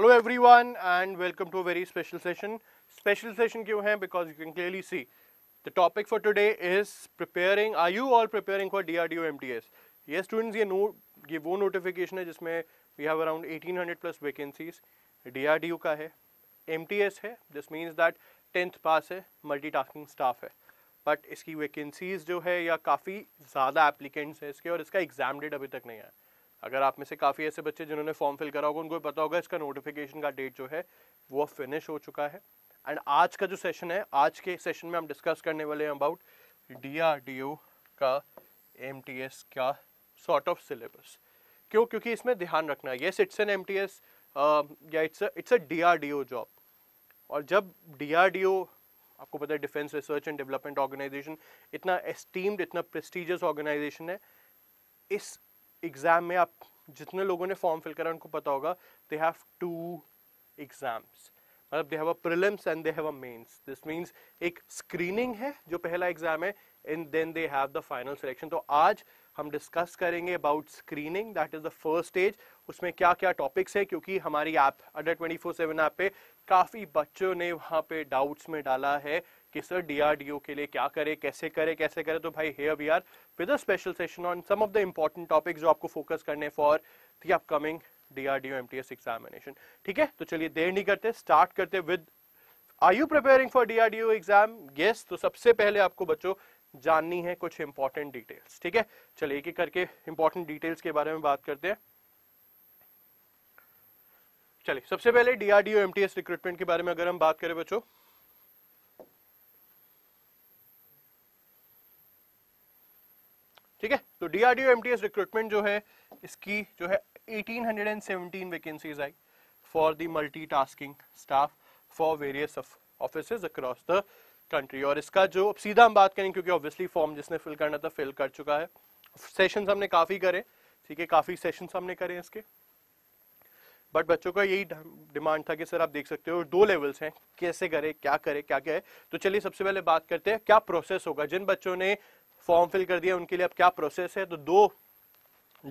Hello everyone and welcome to very special session special session क्यों है because you can clearly see the topic for today is preparing are you all preparing for DRDO MTS ये students ये नो ये वो notification है जिसमें we have around 1800 plus vacancies DRDO का है एमटीएस है this means that tenth pass है टास्किंग स्टाफ है बट इसकी वैकेंसीज जो है या काफ़ी ज़्यादा एप्लीकेंट्स हैं इसके और इसका एग्जाम डेट अभी तक नहीं आया अगर आप में से काफ़ी ऐसे बच्चे जिन्होंने फॉर्म फिल करा होगा उनको पता होगा इसका नोटिफिकेशन का डेट जो है वो फिनिश हो चुका है एंड आज का जो सेशन है आज के सेशन में हम डिस्कस करने वाले हैं अबाउट डी का एम का सॉर्ट ऑफ सिलेबस क्यों क्योंकि इसमें ध्यान रखना है येस इट्स एन एम या it's it's a D job और जब डी आपको पता है defence research and development organisation इतना एस्टीम्ड इतना प्रेस्टिजियस ऑर्गेनाइजेशन है इस एग्ज़ाम में आप जितने लोगों ने फॉर्म फिल करा उनको पता होगा दे हैव टू एग्ज़ाम्स मतलब they have a prelims and they have a mains this means एक स्क्रीनिंग है जो पहला एग्जाम है and then they have the final selection तो आज हम डिस्कस करेंगे about screening that is the first stage उसमें क्या क्या टॉपिक्स है क्योंकि हमारी app under twenty four seven app पे काफ़ी बच्चों ने वहां पे डाउट्स में डाला है कि सर डीआरडीओ के लिए क्या करे कैसे करे कैसे करे तो भाई here we are with a special session on some of the important topic जो आपको फोकस करने for the upcoming DRDO MTS examination ठीक है तो चलिए देर नहीं करते स्टार्ट करते with are you preparing for DRDO exam yes तो सबसे पहले आपको बच्चों जाननी है कुछ इंपॉर्टेंट डिटेल्स ठीक है चलिए एक एक करके इंपॉर्टेंट डिटेल्स के बारे में बात करते हैं चलिए सबसे पहले डीआरडीओ एमटीएस रिक्रूटमेंट के बारे में अगर हम बात करें बच्चों ठीक है तो डीआरडीओ एमटीएस रिक्रूटमेंट जो है इसकी जो है 1817 vacancies I for the multitasking staff for various office across the country और इसका जो अब सीधा हम बात करें क्योंकि ऑब्वियसली फॉर्म जिसने फिल करना था फिल कर चुका है सेशन हमने काफ़ी करे ठीक है काफ़ी सेशन हमने करे इसके बट बच्चों का यही डिमांड था कि सर आप देख सकते हो दो लेवल्स हैं कैसे करें क्या करें क्या क्या है तो चलिए सबसे पहले बात करते हैं क्या प्रोसेस होगा जिन बच्चों ने फॉर्म फिल कर दिया उनके लिए अब क्या प्रोसेस है तो दो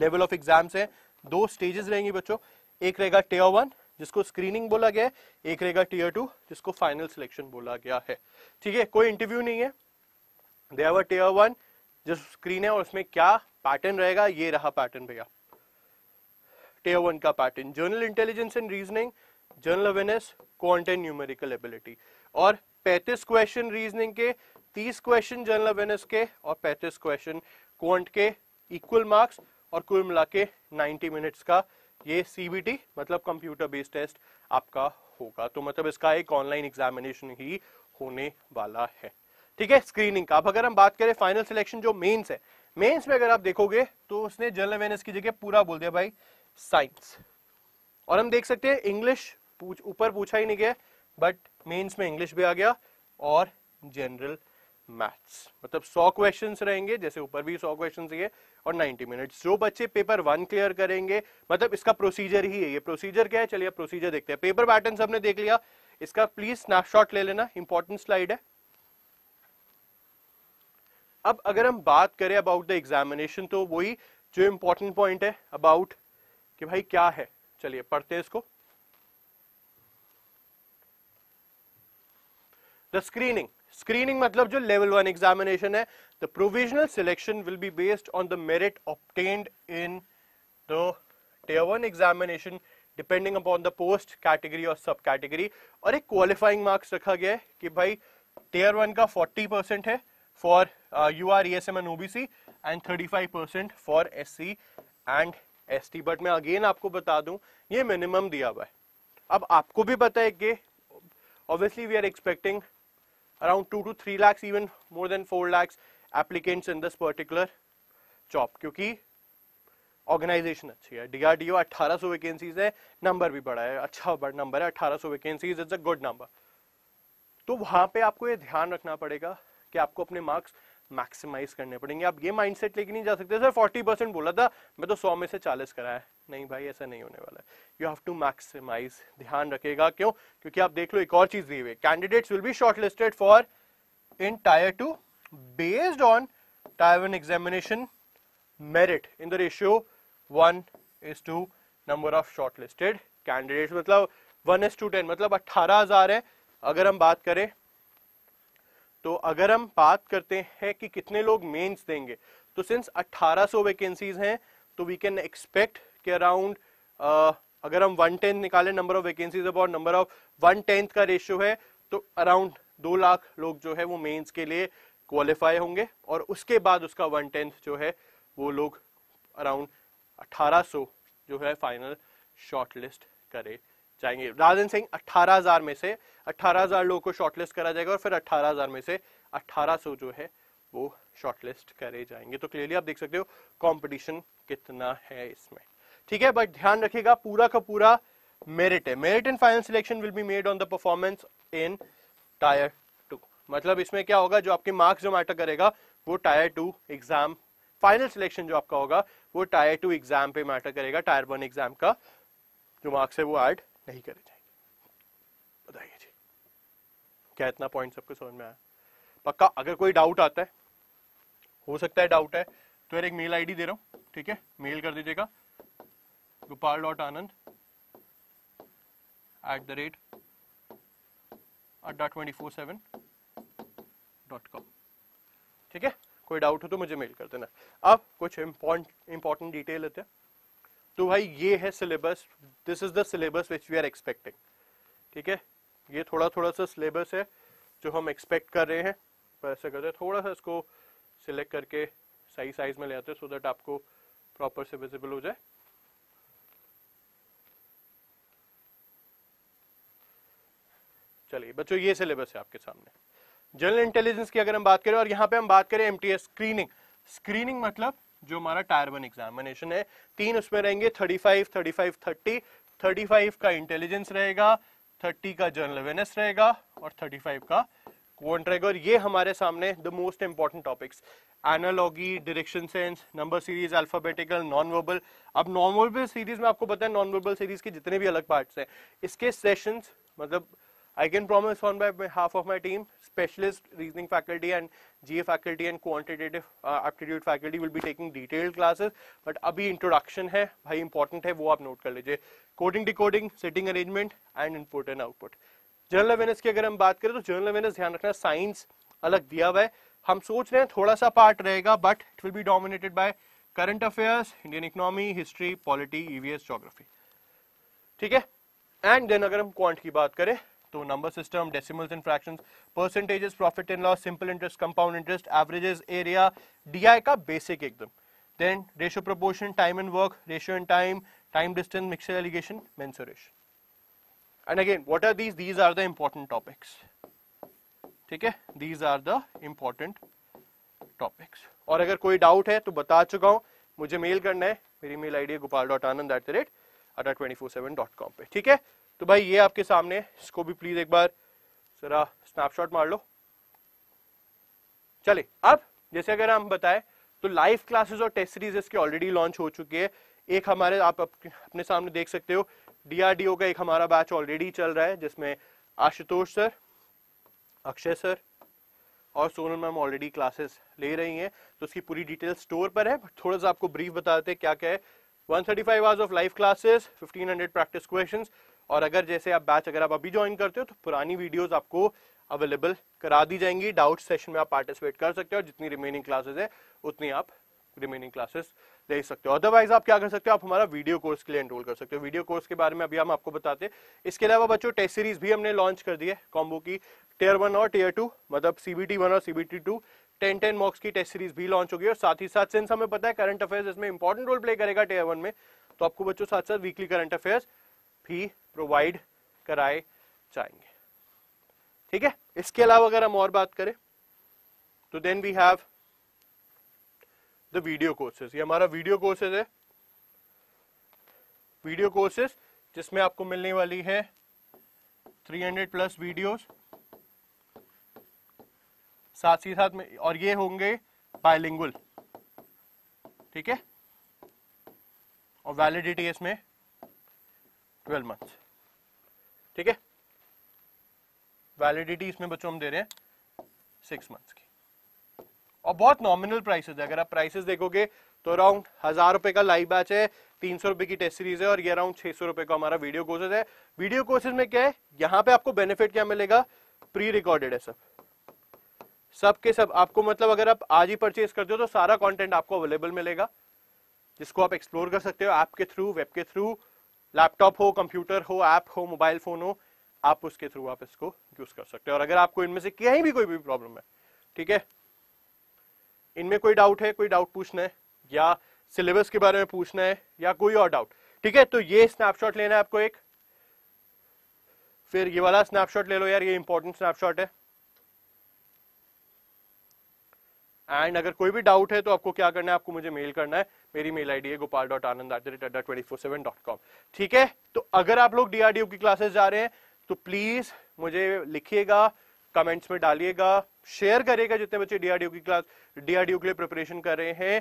लेवल ऑफ एग्जाम्स है दो स्टेजेस रहेंगी बच्चों एक रहेगा टेयर वन जिसको स्क्रीनिंग बोला गया है एक रहेगा टीयर टू जिसको फाइनल सिलेक्शन बोला गया है ठीक है कोई इंटरव्यू नहीं है देवर टेयर वन जो स्क्रीन है और उसमें क्या पैटर्न रहेगा ये रहा पैटर्न भैया टेयर वन का pattern general intelligence and reasoning general awareness quant and numerical ability और 35 क्वेश्चन रीजनिंग के 30 क्वेश्चन जनरल अवेयरनेस के और 35 क्वेश्चन क्वांट के इक्वल मार्क्स और कुल मिला के नाइनटी मिनट्स का ये सीबीटी मतलब कंप्यूटर बेस्ड टेस्ट आपका होगा तो मतलब इसका एक ऑनलाइन एग्जामिनेशन ही होने वाला है ठीक है स्क्रीनिंग का अब अगर हम बात करें फाइनल सिलेक्शन जो मेंस है मेंस में अगर आप देखोगे तो उसने जनरल अवेयरनेस की जगह पूरा बोल दिया भाई साइंस और हम देख सकते हैं इंग्लिश ऊपर पूछ पूछा ही नहीं गया बट मेंस में इंग्लिश भी आ गया और जनरल मैथ्स मतलब सौ क्वेश्चन रहेंगे जैसे ऊपर भी सौ क्वेश्चन ये और नाइनटी मिनट जो बच्चे पेपर वन क्लियर करेंगे मतलब इसका प्रोसीजर ही है ये प्रोसीजर क्या है चलिए प्रोसीजर देखते हैं पेपर पैटर्न सबने देख लिया इसका प्लीज स्नैपशॉट ले लेना इंपॉर्टेंट स्लाइड है अब अगर हम बात करें अबाउट द एग्जामिनेशन तो वही जो इंपॉर्टेंट पॉइंट है अबाउट कि भाई क्या है चलिए पढ़ते हैं इसको द स्क्रीनिंग स्क्रीनिंग मतलब जो लेवल वन एग्जामिनेशन है the provisional selection will be based on the merit obtained in the tier one examination depending upon the post category और सब कैटेगरी और एक क्वालिफाइंग मार्क्स रखा गया है कि भाई टेयर वन का 40 परसेंट है for U R E S M and OBC and 35 percent for S C and S T but मैं अगेन आपको बता दूं ये मिनिमम दिया हुआ है अब आपको भी पता है कि obviously we are expecting around two two three lakhs even more than four lakhs applicants in this particular job क्योंकि ऑर्गेनाइजेशन अच्छी है डीआरडीओ सो वैकेंसीज है नंबर भी बड़ा है अच्छा बड़ा नंबर है 1800 vacancies is a good number तो वहां पर आपको ये ध्यान रखना पड़ेगा कि आपको अपने मार्क्स मैक्सिमाइज करने पड़ेंगे आप ये माइंड सेट लेके नहीं जा सकते सर फोर्टी परसेंट बोला था मैं तो सौ में से चालीस कराया नहीं भाई ऐसा नहीं होने वाला है यू हैव टू मैक्सिमाइज ध्यान रखेगा क्यों क्योंकि आप देख लो एक और चीज दी हुई candidates will be shortlisted for in tier two based on tier one examination merit in the ratio one is to number of shortlisted candidate मतलब वन इज टू टेन मतलब अट्ठारह हजार है अगर हम बात करें तो अगर हम बात करते हैं कि कितने लोग मेंस देंगे तो सिंस 1800 वैकेंसीज हैं तो वी कैन एक्सपेक्ट के अराउंड uh, अगर हम वन टेंथ निकालें number of vacancies about number of one tenth का रेशियो है तो अराउंड दो लाख लोग जो है वो मेंस के लिए क्वालिफाई होंगे और उसके बाद उसका वन टेंथ जो है वो लोग अराउंड 1800 जो है फाइनल शॉर्टलिस्ट करे जाएंगे राजन सिंह 18000 में से 18000 लोगों को शॉर्टलिस्ट करा जाएगा और फिर 18000 में से 1800 जो है वो शॉर्टलिस्ट करे जाएंगे तो क्लियरली आप देख सकते हो कंपटीशन कितना है इसमें ठीक है बट ध्यान रखिएगा पूरा का पूरा मेरिट है merit and final selection will be made on the performance in tier two मतलब इसमें क्या होगा जो आपके मार्क्स जो मैटर करेगा वो tier two exam final selection जो आपका होगा वो टायर टू एग्जाम पे मैटर करेगा टायर वन एग्जाम का जो मार्क्स है वो एड नहीं करे जाएंगे बताइए जी क्या इतना पॉइंट सबके समझ में आया पक्का अगर कोई डाउट आता है हो सकता है डाउट है तो यार एक मेल आईडी दे रहा हूँ ठीक है मेल कर दीजिएगा Gopal dot Anand at the rate Adda twenty four seven dot com ठीक है कोई डाउट हो तो मुझे मेल कर देना अब कुछ इंपॉर्टेंट डिटेल लेते हैं तो भाई ये है syllabus this is the syllabus which we are expecting ठीक है ये थोड़ा थोड़ा सा सिलेबस है जो हम एक्सपेक्ट कर रहे हैं पर तो ऐसा करते हैं थोड़ा सा इसको सिलेक्ट करके सही साइज में ले आते हैं सो दैट आपको प्रॉपर से विजिबल हो जाए चलिए बच्चों ये सिलेबस है आपके सामने जनरल इंटेलिजेंस की अगर हम बात करें और यहाँ पे हम बात करें एमटीएस स्क्रीनिंग स्क्रीनिंग मतलब जो हमारा टायर वन एग्जामिनेशन है तीन उसमें रहेंगे thirty five thirty five thirty thirty five का इंटेलिजेंस रहेगा थर्टी का जनरल अवेयरनेस रहेगा और थर्टी फाइव का क्वांट रहेगा और ये हमारे सामने the most important topics analogy direction sense number series alphabetical non verbal अब नॉन वर्बल सीरीज में आपको पता है नॉन वर्बल सीरीज के जितने भी अलग पार्ट्स हैं इसके सेशंस मतलब I can promise on behalf of my team, specialist reasoning faculty and GA faculty and quantitative uh, aptitude faculty will be taking detailed classes. But abhi introduction hai, bhai important hai, wo aap note kar lijiye. Coding, decoding, sitting arrangement and input and output. General awareness ki agar hum baat kare to general awareness dhyan rakhna science alag diya hua hai. हम सोच रहे हैं थोड़ा सा part रहेगा but it will be dominated by current affairs Indian economy history polity EVS geography ठीक है and then अगर हम क्वांट की बात करें तो number system decimals and fractions percentages profit and loss simple interest compound interest averages area DI का basic एकदम then ratio proportion time and work ratio and time time distance mixture alligation mensuration and again what are these these are the important topics ठीक है these are the important topics और अगर कोई doubt है तो बता चुका हूं मुझे मेल करना है मेरी मेल आई डी है Gopal dot Anand at the rate Adda twenty four seven dot com पे ठीक है तो भाई ये आपके सामने इसको भी प्लीज एक बार जरा स्नैपशॉट मार लो चले अब जैसे अगर हम बताएं तो लाइव क्लासेस और टेस्ट सीरीज इसके ऑलरेडी लॉन्च हो चुकी है एक हमारे आप अपने सामने देख सकते हो डीआरडीओ का एक हमारा बैच ऑलरेडी चल रहा है जिसमें आशुतोष सर अक्षय सर और सोनल मैम ऑलरेडी क्लासेस ले रही हैं तो उसकी पूरी डिटेल स्टोर पर है थोड़ा सा आपको ब्रीफ बताते हैं क्या क्या है 135 thirty five hours of live classes 1500 practice questions और अगर जैसे आप बैच अगर आप अभी ज्वाइन करते हो तो पुरानी वीडियोस आपको अवेलेबल करा दी जाएंगी डाउट सेशन में आप पार्टिसिपेट कर सकते हो और जितनी रिमेनिंग क्लासेस है उतनी आप रिमेनिंग क्लासेस ले सकते हो अदरवाइज आप क्या कर सकते हो आप हमारा वीडियो कोर्स के लिए एनरोल कर सकते हो वीडियो कोर्स के बारे में अभी हम आपको बताते हैं इसके अलावा बच्चों टेस्ट सीरीज भी हमने लॉन्च कर दी है कॉम्बो की टेयर वन और टेयर टू मतलब सीबीटी वन और CBT two ten ten mocks की टेस्ट सीरीज भी लॉन्च होगी और साथ ही साथ सेंस हमें पता है करंट अफेयर्स इसमें इंपॉर्टेंट रोल प्ले करेगा टेयर वन में तो आपको बच्चों साथ साथ वीकली करंट अफेयर्स भी प्रोवाइड कराए जाएंगे ठीक है इसके अलावा अगर हम और बात करें तो then we have the video courses ये हमारा वीडियो कोर्सेज है वीडियो कोर्सेज जिसमें आपको मिलने वाली है 300 प्लस वीडियोस साथ ही साथ में और ये होंगे बायलिंगुल ठीक है और वैलिडिटी इसमें ट्वेल्व मंथ ठीक है वैलिडिटी इसमें बच्चों हम दे रहे हैं सिक्स मंथ की और बहुत नॉमिनल प्राइसेस है अगर आप प्राइसेस देखोगे तो अराउंड हजार रुपए का लाइव बैच है तीन सौ रुपए की टेस्ट सीरीज है और ये अराउंड छह सौ रुपए का हमारा वीडियो कोर्सेज है वीडियो कोर्सेज में क्या है यहाँ पे आपको बेनिफिट क्या मिलेगा प्री रिकॉर्डेड है सब सब के सब आपको मतलब अगर आप आज ही परचेज करते हो तो सारा कॉन्टेंट आपको अवेलेबल मिलेगा जिसको आप एक्सप्लोर कर सकते हो ऐप के थ्रू वेब के थ्रू लैपटॉप हो कंप्यूटर हो ऐप हो मोबाइल फोन हो आप उसके थ्रू आप इसको यूज कर सकते हैं और अगर आपको इनमें से कहीं भी कोई भी प्रॉब्लम है ठीक है इनमें कोई डाउट है कोई डाउट पूछना है या सिलेबस के बारे में पूछना है या कोई और डाउट ठीक है तो ये स्नैपशॉट लेना है आपको एक फिर ये वाला स्नैपशॉट ले लो यार ये इंपॉर्टेंट स्नैपशॉट है एंड अगर कोई भी डाउट है तो आपको क्या करना है आपको मुझे मेल करना है मेरी मेल आई डी है Gopal dot Anand at the rate Adda twenty four seven dot com ठीक है तो अगर आप लोग डीआरडीओ की क्लासेस जा रहे हैं तो प्लीज मुझे लिखिएगा कमेंट्स में डालिएगा शेयर करिएगा जितने बच्चे डीआरडीओ की क्लास डीआरडीओ के लिए प्रिपरेशन कर रहे हैं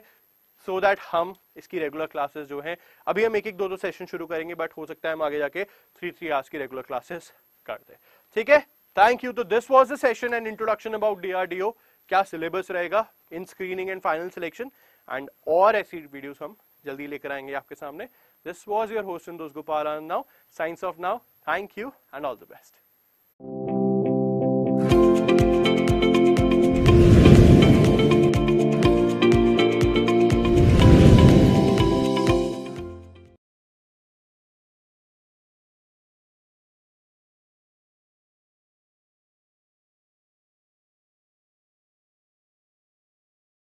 सो so दैट हम इसकी रेगुलर क्लासेस जो हैं अभी हम एक एक दो दो सेशन शुरू करेंगे बट हो सकता है हम आगे जाके थ्री थ्री आवर्स की रेगुलर क्लासेस कर दें ठीक है थैंक यू तो this was the session and introduction about DRDO क्या सिलेबस रहेगा in screening and final selection and और ऐसी वीडियोस हम जल्दी लेकर आएंगे आपके सामने this was your host in दोस्त Gopal now science of now thank you and all the best